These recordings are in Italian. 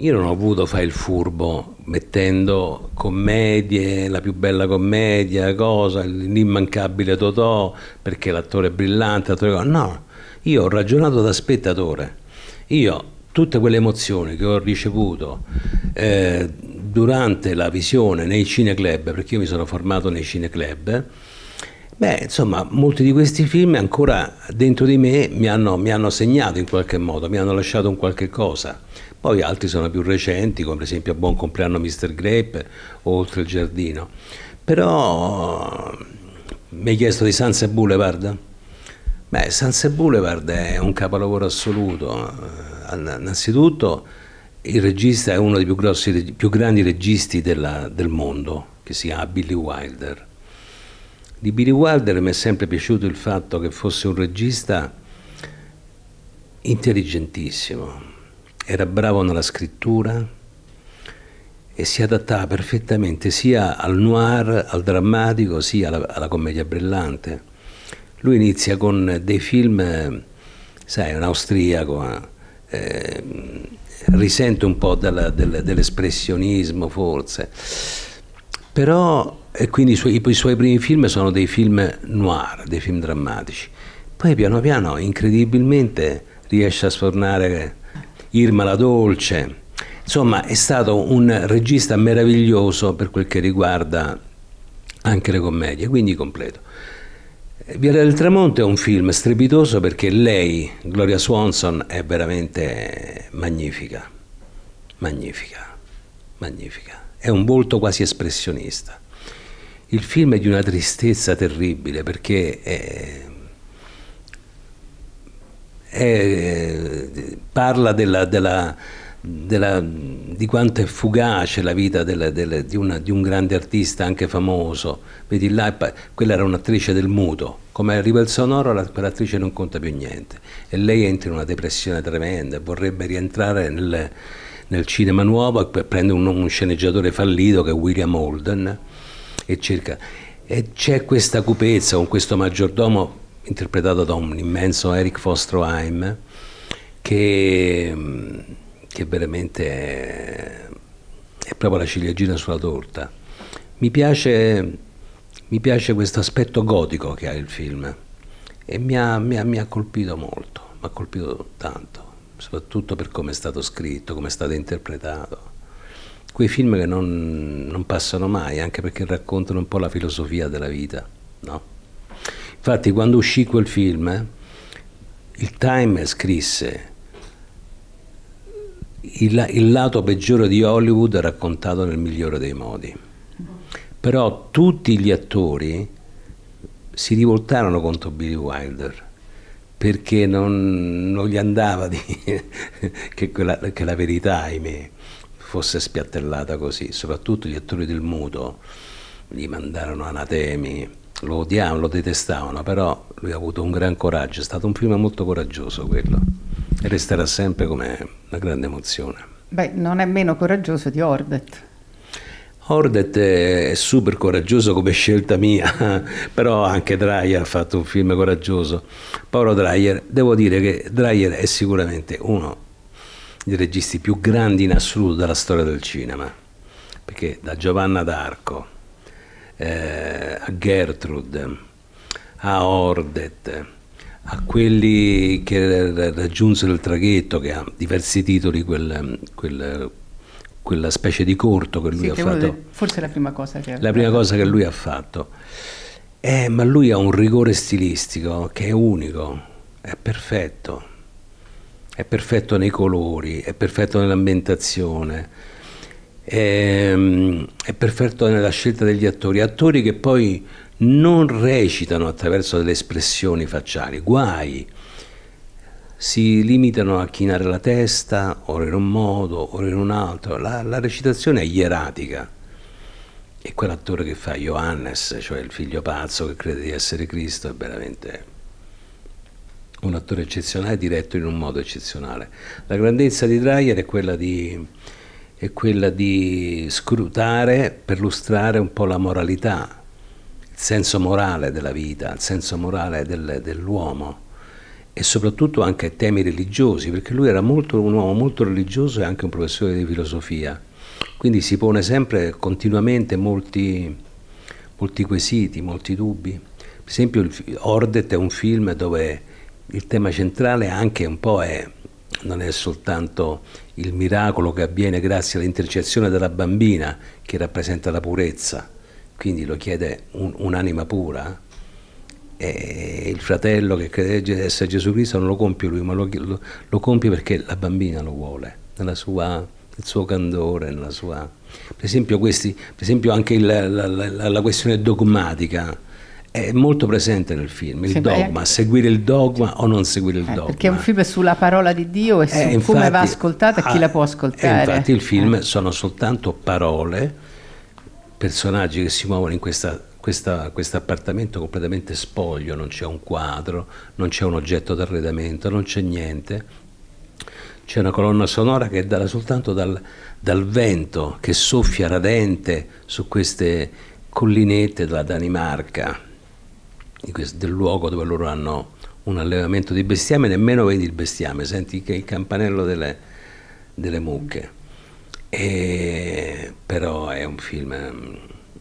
Io non ho voluto fare il furbo mettendo commedie, la più bella commedia, cosa, l'immancabile Totò, perché l'attore è brillante, l'attore... no, io ho ragionato da spettatore. Io tutte quelle emozioni che ho ricevuto eh, durante la visione nei cineclub, perché io mi sono formato nei cineclub, Beh, insomma, molti di questi film ancora dentro di me mi hanno, mi hanno segnato in qualche modo, mi hanno lasciato un qualche cosa poi altri sono più recenti come per esempio Buon compleanno Mr. Grape o Oltre il giardino. Però mm, mi hai chiesto di Sunset Boulevard? Beh, Sunset Boulevard è un capolavoro assoluto. Eh, innanzitutto il regista è uno dei più, grossi, più grandi registi della, del mondo, che si chiama Billy Wilder. Di Billy Wilder mi è sempre piaciuto il fatto che fosse un regista intelligentissimo, era bravo nella scrittura e si adattava perfettamente sia al noir, al drammatico, sia alla, alla commedia brillante. Lui inizia con dei film, sai, un austriaco, eh, ehm, risente un po' della, della, dell'espressionismo forse, però e quindi i suoi, i suoi primi film sono dei film noir, dei film drammatici. Poi piano piano, incredibilmente, riesce a sfornare Irma la Dolce. Insomma, è stato un regista meraviglioso per quel che riguarda anche le commedie, quindi completo. Eh, Viale del Tramonto è un film strepitoso perché lei, Gloria Swanson, è veramente magnifica, magnifica, magnifica. È un volto quasi espressionista. Il film è di una tristezza terribile perché è eh, parla della, della, della, di quanto è fugace la vita della, di, una, di, un grande artista anche famoso. Vedi là, quella era un'attrice del muto, come arriva il sonoro la, quell'attrice non conta più niente e lei entra in una depressione tremenda, vorrebbe rientrare nel, nel cinema nuovo, prende un, un sceneggiatore fallito che è William Holden e cerca... E c'è questa cupezza con questo maggiordomo interpretato da un immenso Eric Fostroheim, che, che veramente è, è, proprio la ciliegina sulla torta. Mi piace, mi piace questo aspetto gotico che ha il film e mi ha, mi ha, mi ha colpito molto, mi ha colpito tanto, soprattutto per come è stato scritto, come è stato interpretato quei film che non, non, passano mai, anche perché raccontano un po' la filosofia della vita, no? Infatti quando uscì quel film, il Time scrisse il, il lato peggiore di Hollywood raccontato nel migliore dei modi. Però tutti gli attori si rivoltarono contro Billy Wilder perché non, non gli andava di, che, quella, che la verità, ahimè, fosse spiattellata così. Soprattutto gli attori del muto gli mandarono anatemi lo odiavano, lo detestavano, però lui ha avuto un gran coraggio, è stato un film molto coraggioso quello e resterà sempre come una grande emozione. Beh, non è meno coraggioso di Ordet. Ordet è super coraggioso come scelta mia, però anche Dreyer ha fatto un film coraggioso. Paolo Dreyer, devo dire che Dreyer è sicuramente uno dei registi più grandi in assoluto della storia del cinema, perché da Giovanna d'Arco, eh, a Gertrude, a Ordet, a quelli che raggiunsero il traghetto, che ha diversi titoli, quel, quel, quella specie di corto che lui sì, ha che fatto. Dei, forse la prima cosa che... La prima cosa che lui ha fatto. Eh, ma lui ha un rigore stilistico che è unico, è perfetto. È perfetto nei colori, è perfetto nell'ambientazione è, ehm, è perfetto nella scelta degli attori, attori che poi non recitano attraverso delle espressioni facciali, guai, si limitano a chinare la testa, ora in un modo, ora in un altro, la, la recitazione è ieratica. E quell'attore che fa Johannes, cioè il figlio pazzo che crede di essere Cristo, è veramente un attore eccezionale diretto in un modo eccezionale. La grandezza di Dreyer è quella di è quella di scrutare, perlustrare un po' la moralità, il senso morale della vita, il senso morale del, dell'uomo e soprattutto anche temi religiosi, perché lui era molto, un uomo molto religioso e anche un professore di filosofia, quindi si pone sempre continuamente molti, molti quesiti, molti dubbi. Per esempio Ordet è un film dove il tema centrale anche un po' è, non è soltanto il miracolo che avviene grazie all'intercessione della bambina che rappresenta la purezza, quindi lo chiede un, un'anima pura, eh, e il fratello che crede essere Gesù Cristo non lo compie lui, ma lo, lo, lo compie perché la bambina lo vuole, sua, nel suo candore, nella sua... Per esempio, questi, per esempio anche il, la, la, la questione dogmatica, è molto presente nel film, il Sembra dogma, anche... seguire il dogma o non seguire il eh, dogma. Perché è un film sulla parola di Dio e eh, su eh, infatti, come va ascoltata e chi la può ah, ascoltare. infatti il film eh. sono soltanto parole, personaggi che si muovono in questa, questa, questo appartamento completamente spoglio, non c'è un quadro, non c'è un oggetto d'arredamento, non c'è niente. C'è una colonna sonora che è soltanto dal, dal vento che soffia radente su queste collinette della Danimarca questo, del luogo dove loro hanno un allevamento di bestiame, nemmeno vedi il bestiame, senti che il campanello delle, delle mucche. E, però è un, film,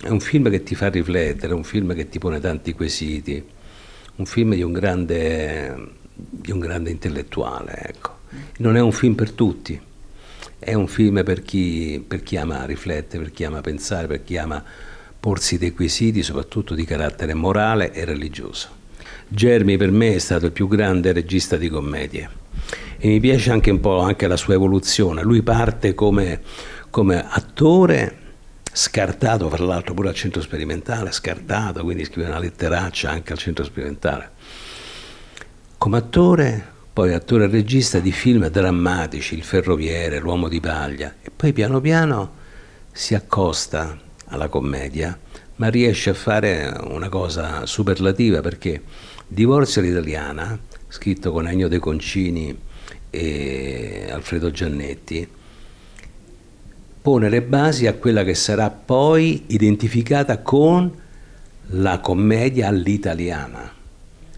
è un film che ti fa riflettere, è un film che ti pone tanti quesiti, un film di un grande, di un grande intellettuale. Ecco. Non è un film per tutti, è un film per chi, per chi ama riflettere, per chi ama pensare, per chi ama porsi dei quesiti soprattutto di carattere morale e religioso. Germi per me è stato il più grande regista di commedie e mi piace anche un po' anche la sua evoluzione. Lui parte come, come attore scartato, fra l'altro pure al centro sperimentale, scartato, quindi scrive una letteraccia anche al centro sperimentale. Come attore, poi attore e regista di film drammatici, Il ferroviere, L'uomo di paglia, e poi piano piano si accosta alla commedia, ma riesce a fare una cosa superlativa perché Divorzio all'italiana, scritto con Ennio De Concini e Alfredo Giannetti, pone le basi a quella che sarà poi identificata con la commedia all'italiana.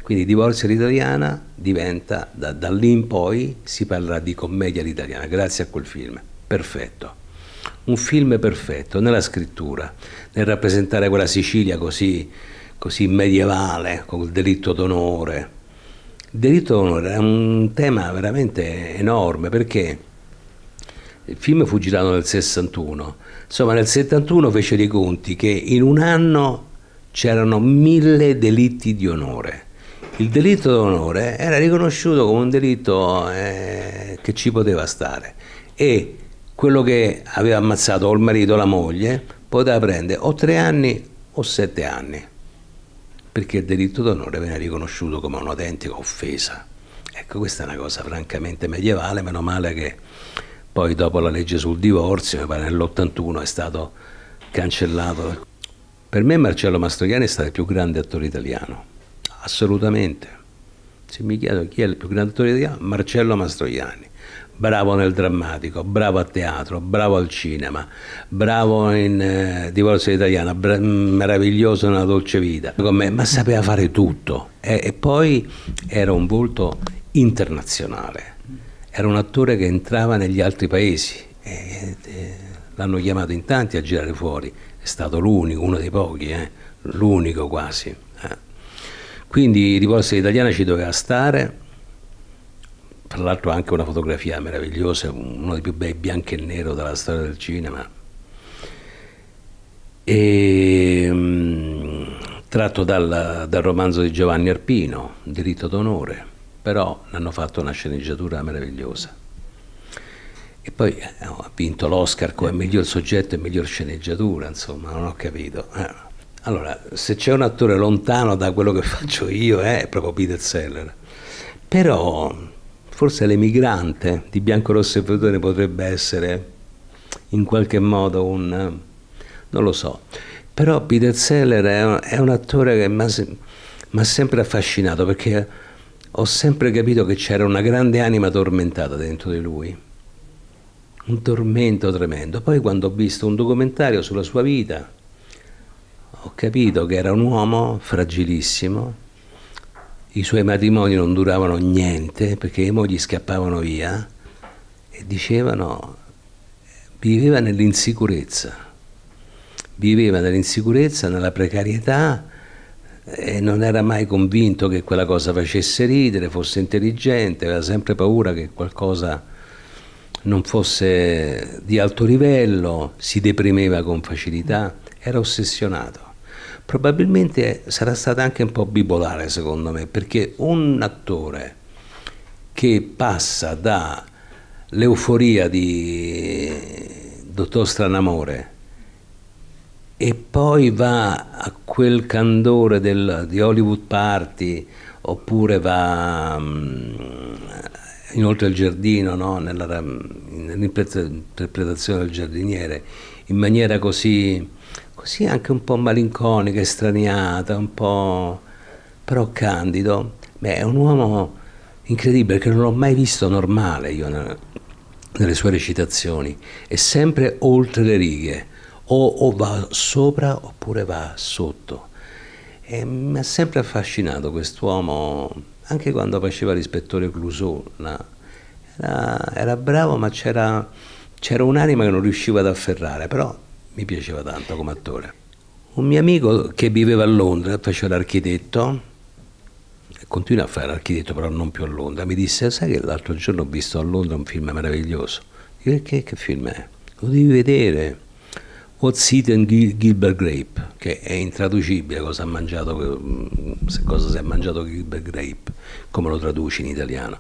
Quindi Divorzio all'italiana diventa, da, da lì in poi si parlerà di commedia all'italiana, grazie a quel film. Perfetto un film perfetto nella scrittura, nel rappresentare quella Sicilia così, così medievale, con il delitto d'onore. Il delitto d'onore è un tema veramente enorme perché il film fu girato nel 61, insomma nel 71 fece dei conti che in un anno c'erano mille delitti di onore. Il delitto d'onore era riconosciuto come un delitto eh, che ci poteva stare e quello che aveva ammazzato o il marito o la moglie poteva prendere o tre anni o sette anni, perché il delitto d'onore viene riconosciuto come un'autentica offesa. Ecco, questa è una cosa francamente medievale, meno male che poi dopo la legge sul divorzio, nell'81 è stato cancellato. Per me Marcello Mastroianni è stato il più grande attore italiano, assolutamente. Se mi chiedo chi è il più grande attore italiano, Marcello Mastroianni bravo nel drammatico, bravo a teatro, bravo al cinema, bravo in eh, Divorzio Italiana, bra- mm, meraviglioso nella dolce vita, me, ma sapeva fare tutto e, e poi era un volto internazionale, era un attore che entrava negli altri paesi, e, e, l'hanno chiamato in tanti a girare fuori, è stato l'unico, uno dei pochi, eh? l'unico quasi. Eh. Quindi Divorzio Italiana ci doveva stare tra l'altro anche una fotografia meravigliosa, uno dei più bei bianchi e nero della storia del cinema. E, ehm, tratto dal, dal, romanzo di Giovanni Arpino, Diritto d'onore, però hanno fatto una sceneggiatura meravigliosa. E poi eh, no, ha vinto l'Oscar come eh. miglior soggetto e miglior sceneggiatura, insomma, non ho capito. Eh, allora, se c'è un attore lontano da quello che faccio io, eh, è proprio Peter Seller. Però forse l'emigrante di Bianco Rosso e Verdone potrebbe essere in qualche modo un... non lo so. Però Peter Seller è un, è un attore che mi ha sempre affascinato perché ho sempre capito che c'era una grande anima tormentata dentro di lui. Un tormento tremendo. Poi quando ho visto un documentario sulla sua vita, ho capito che era un uomo fragilissimo, i suoi matrimoni non duravano niente perché le mogli scappavano via e dicevano viveva nell'insicurezza, viveva nell'insicurezza, nella precarietà e non era mai convinto che quella cosa facesse ridere, fosse intelligente, aveva sempre paura che qualcosa non fosse di alto livello, si deprimeva con facilità, era ossessionato probabilmente sarà stata anche un po' bipolare secondo me, perché un attore che passa dall'euforia di Dottor Stranamore e poi va a quel candore del, di Hollywood Party oppure va mm, inoltre al giardino no? Mm, nell'interpretazione del giardiniere in maniera così, così anche un po' malinconica, straniata, un po' però candido. Beh, è un uomo incredibile che non l'ho mai visto normale io nelle sue recitazioni, è sempre oltre le righe, o, o va sopra oppure va sotto. E mi ha sempre affascinato quest'uomo, anche quando faceva l'ispettore Clouseau, era, era bravo ma c'era c'era un'anima che non riuscivo ad afferrare, però mi piaceva tanto come attore. Un mio amico che viveva a Londra, faceva l'architetto, continua a fare l'architetto però non più a Londra, mi disse, sai che l'altro giorno ho visto a Londra un film meraviglioso? Dico, perché che film è? Lo devi vedere. What's Eaten Gil- Gilbert Grape, che è intraducibile cosa ha mangiato, mm, cosa si è mangiato Gilbert Grape, come lo traduci in italiano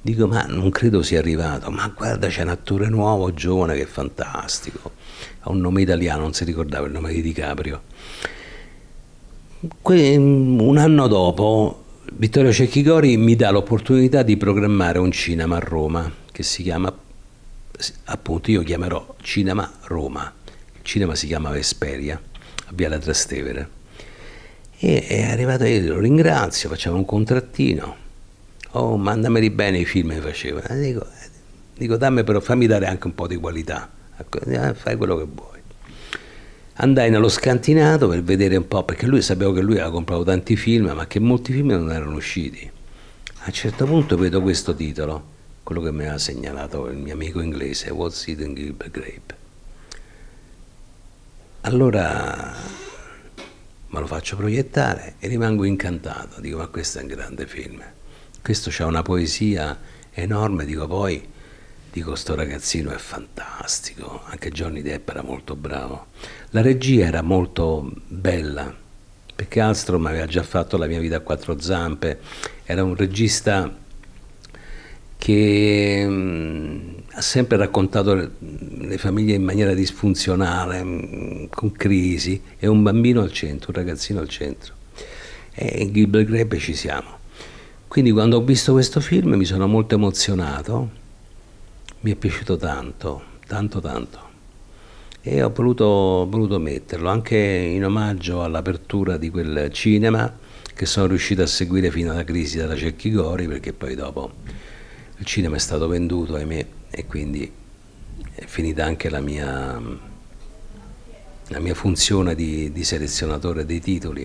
Dico, ma non credo sia arrivato, ma guarda c'è un attore nuovo, giovane, che è fantastico, ha un nome italiano, non si ricordava il nome di DiCaprio. Que- un anno dopo Vittorio Cecchigori mi dà l'opportunità di programmare un cinema a Roma, che si chiama, appunto io chiamerò Cinema Roma, il cinema si chiama Vesperia, a Viale Trastevere. E è arrivato io, lo ringrazio, facciamo un contrattino oh mandameli bene i film che faceva. Eh, dico, eh, dico dammi però, fammi dare anche un po' di qualità, ecco, eh, fai quello che vuoi. Andai nello scantinato per vedere un po', perché lui sapevo che lui aveva comprato tanti film, ma che molti film non erano usciti. A un certo punto vedo questo titolo, quello che mi ha segnalato il mio amico inglese, What's Eating Gilbert Grape. Allora me lo faccio proiettare e rimango incantato, dico ma questo è un grande film. Questo c'è una poesia enorme, dico poi, dico sto ragazzino è fantastico, anche Johnny Depp era molto bravo. La regia era molto bella, perché Alstrom aveva già fatto La mia vita a quattro zampe, era un regista che mh, mm, ha sempre raccontato le, le famiglie in maniera disfunzionale, mh, mm, con crisi, e un bambino al centro, un ragazzino al centro. E in Gilbert Grape ci siamo. Quindi quando ho visto questo film mi sono molto emozionato, mi è piaciuto tanto, tanto tanto e ho voluto, voluto metterlo anche in omaggio all'apertura di quel cinema che sono riuscito a seguire fino alla crisi della Cecchi Gori perché poi dopo il cinema è stato venduto ahimè e quindi è finita anche la mia, la mia funzione di, di selezionatore dei titoli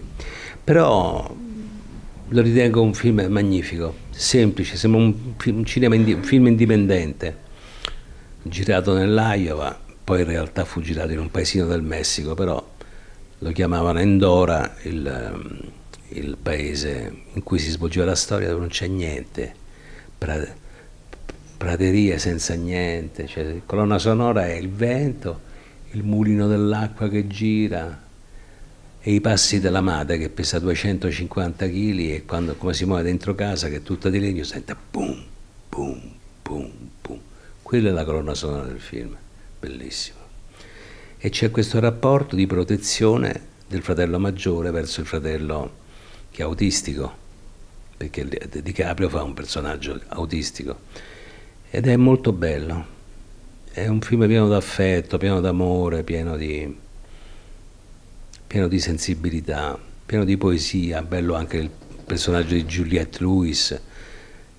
però lo ritengo un film magnifico, semplice, sembra un, un, cinema, un film indipendente, girato nell'Iowa, poi in realtà fu girato in un paesino del Messico, però lo chiamavano Endora, il, ehm, il paese in cui si svolgeva la storia dove non c'è niente, pra, praterie senza niente, cioè, colonna sonora è il vento, il mulino dell'acqua che gira, e i passi della madre che pesa 250 kg e quando, come si muove dentro casa che è tutta di legno sente boom, boom, boom, boom. Quella è la colonna sonora del film, bellissimo. E c'è questo rapporto di protezione del fratello maggiore verso il fratello che è autistico, perché Di Caprio fa un personaggio autistico ed è molto bello. È un film pieno d'affetto, pieno d'amore, pieno di pieno di sensibilità, pieno di poesia, bello anche il personaggio di Juliette Lewis,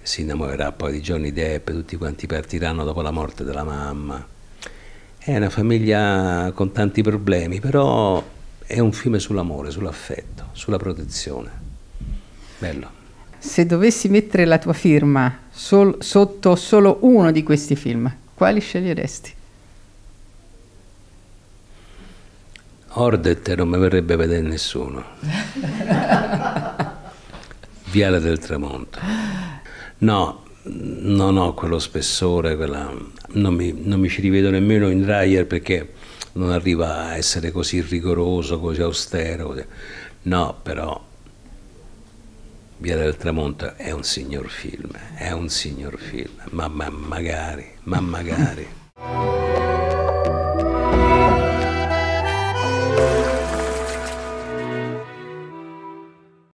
si innamorerà poi di Johnny Depp, tutti quanti partiranno dopo la morte della mamma. È una famiglia con tanti problemi, però è un film sull'amore, sull'affetto, sulla protezione. Bello. Se dovessi mettere la tua firma sol sotto solo uno di questi film, quali sceglieresti? Ordet non mi verrebbe a vedere nessuno. Viale del tramonto. No, non ho quello spessore, quella... non, mi, non, mi, ci rivedo nemmeno in Dreyer perché non arriva a essere così rigoroso, così austero. No, però Viale del tramonto è un signor film, è un signor film, ma, ma magari, ma magari.